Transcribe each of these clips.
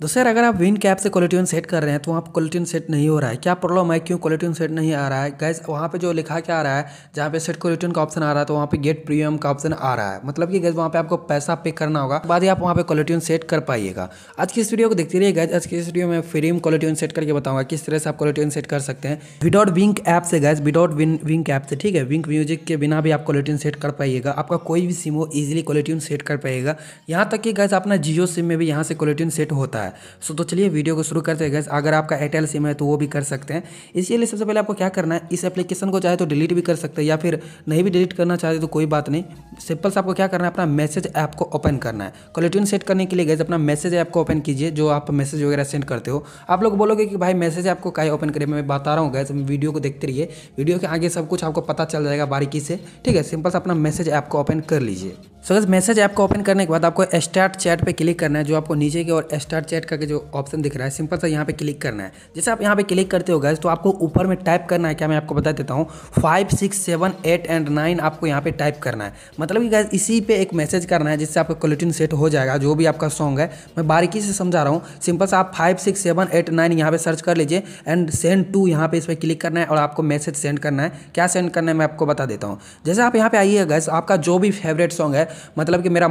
दोस्तों अगर आप विन कैप से क्वालिट्यून सेट कर रहे हैं तो वहाँ पर क्वालिट्यून सेट नहीं हो रहा है क्या प्रॉब्लम है क्यों क्वालिट्यून सेट नहीं आ रहा है गैस वहाँ पे जो लिखा क्या आ रहा है जहाँ पे सेट क्वालिटी का ऑप्शन आ रहा है तो वहाँ पे गेट प्रीमियम का ऑप्शन आ रहा है मतलब कि गैस वहाँ पे आपको पैसा पे करना होगा बाद ही आप वहाँ पर क्वालिट्यून सेट कर पाइएगा आज की इस वीडियो को देखते रहिए गैस आज की इस वीडियो में फ्रीम क्वालिट्यून सेट करके बताऊँगा किस तरह से आप क्वालिट्यून सेट कर सकते हैं विदाउट विंक ऐप से गैस विदाउट विंक ऐप से ठीक है विंक म्यूजिक के बिना भी आप क्वालिट्यून सेट कर पाइएगा आपका कोई भी सिम हो ईजिली क्वालिट्यून सेट कर पाएगा यहाँ तक कि गैस अपना जियो सिम में भी यहाँ से क्वालिट्यून सेट होता है है सो तो चलिए वीडियो को शुरू करते हैं गैस अगर आपका एयरटेल सिम है तो वो भी कर सकते हैं इसके लिए सबसे पहले आपको क्या करना है इस एप्लीकेशन को चाहे तो डिलीट भी कर सकते हैं या फिर नहीं भी डिलीट करना चाहते तो कोई बात नहीं सिंपल से आपको क्या करना है अपना मैसेज ऐप को ओपन करना है क्वालिट्यून सेट करने के लिए गैस अपना मैसेज ऐप को ओपन कीजिए जो आप मैसेज वगैरह सेंड करते हो आप लोग बोलोगे कि भाई मैसेज ऐप को ओपन करिए मैं बता रहा हूँ गैस वीडियो को देखते रहिए वीडियो के आगे सब कुछ आपको पता चल जाएगा बारीकी से ठीक है सिंपल से अपना मैसेज ऐप को ओपन कर लीजिए सो so, मैसेज ऐप को ओपन करने के बाद आपको स्टार्ट चैट पे क्लिक करना है जो आपको नीचे की और स्टार्ट चैट का जो ऑप्शन दिख रहा है सिंपल सा यहाँ पे क्लिक करना है जैसे आप यहाँ पे क्लिक करते हो गैस तो आपको ऊपर में टाइप करना है क्या मैं आपको बता देता हूँ five six seven eight and nine आपको यहाँ पे टाइप करना है मतलब कि गैस इसी पे एक मैसेज करना है जिससे आपका क्वालिटी सेट हो जाएगा जो भी आपका सॉन्ग है मैं बारीकी से समझा रहा हूँ सिंपल सा आप five six seven eight nine यहाँ पर सर्च कर लीजिए एंड सेंड टू यहाँ पर इस पर क्लिक करना है और आपको मैसेज सेंड करना है क्या सेंड करना है मैं आपको बता देता हूँ जैसे आप यहाँ पर आइए गैस आपका जो भी फेवरेट सॉन्ग है मतलब कि मेरा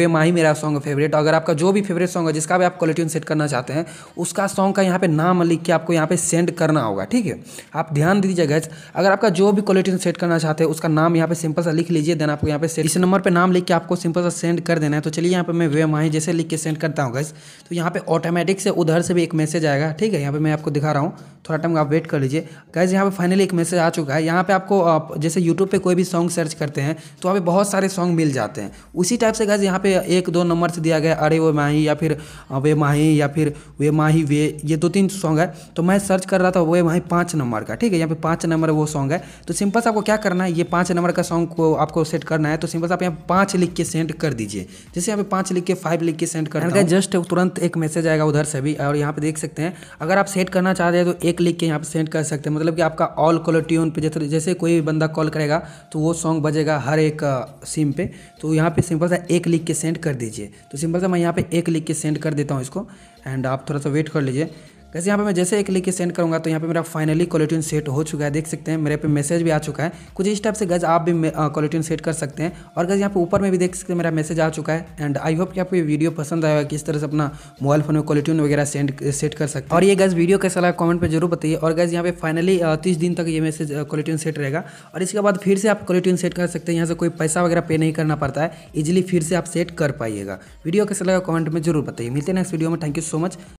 वे माही मेरा सॉन्ग फेवरेट अगर आपका जो भी फेवरेट सॉन्ग है जिसका भी आप क्वालिटी सेट करना चाहते हैं उसका सॉन्ग का यहाँ पे नाम लिख के आपको यहाँ पे सेंड करना होगा ठीक है आप ध्यान दीजिए गैस अगर आपका जो भी क्वालिटी सेट करना चाहते हैं उसका नाम यहाँ पे सिंपल सा लिख लीजिए देन आपको यहाँ पे इस नंबर पर नाम लिख के आपको सिंपल सा सेंड कर देना है तो चलिए यहाँ पर मैं वे माही जैसे लिख के सेंड करता हूँ गैस तो यहाँ पर ऑटोमेटिक से उधर से भी एक मैसेज आएगा ठीक है यहाँ पर मैं आपको दिखा रहा हूँ थोड़ा टाइम आप वेट कर लीजिए गाइज यहाँ पे फाइनली एक मैसेज आ चुका है यहाँ पे आपको आप जैसे यूट्यूब पे कोई भी सॉन्ग सर्च करते हैं तो वहाँ पे बहुत सारे सॉन्ग मिल जाते हैं उसी टाइप से गाइज यहाँ पे एक दो नंबर से दिया गया अरे वो माही या फिर वे माही या फिर वे माही वे ये दो तीन सॉन्ग है तो मैं सर्च कर रहा था वे माही पाँच नंबर का ठीक है यहाँ पे पाँच नंबर वो सॉन्ग है तो सिंपल से आपको क्या करना है ये पाँच नंबर का सॉन्ग को आपको सेट करना है तो सिंपल से आप यहाँ पाँच लिख के सेंड कर दीजिए जैसे यहाँ पे पाँच लिख के फाइव लिख के सेंड कर जस्ट तुरंत एक मैसेज आएगा उधर से भी और यहाँ पे देख सकते हैं अगर आप सेट करना चाहते हैं तो एक क्लिक के यहाँ पे सेंड कर सकते हैं मतलब कि आपका ऑल कॉलर ट्यून पे जैसे जैसे कोई भी बंदा कॉल करेगा तो वो सॉन्ग बजेगा हर एक सिम पे तो यहाँ पे सिंपल सा एक लिख के सेंड कर दीजिए तो सिंपल सा मैं यहाँ पे एक लिख के सेंड कर देता हूँ इसको एंड आप थोड़ा सा वेट कर लीजिए कैसे यहाँ पे मैं जैसे एक लिख के सेंड करूँगा तो यहाँ पे मेरा फाइनली क्वालिटी सेट हो चुका है देख सकते हैं मेरे पे मैसेज भी आ चुका है कुछ इस टाइप से गज आप भी क्वालिटी सेट कर सकते हैं और गज यहाँ पे ऊपर में भी देख सकते हैं मेरा मैसेज आ चुका है एंड आई होप कि आपको ये वीडियो पसंद आएगा किस तरह से अपना मोबाइल फोन में क्वालिटी वगैरह सेंड सेट कर सकते हैं और ये गज वीडियो कैसा लगा कॉमेंट पर जरूर बताइए और गज यहाँ पे फाइनली तीस दिन तक ये मैसेज क्वालिटी सेट रहेगा और इसके बाद फिर से आप क्वालिटी सेट कर सकते हैं यहाँ से कोई पैसा वगैरह पे नहीं करना पड़ता है ईजिली फिर से आप सेट कर पाइएगा वीडियो कैसा लगा कॉमेंट में जरूर बताइए मिलते हैं नेक्स्ट वीडियो में थैंक यू सो मच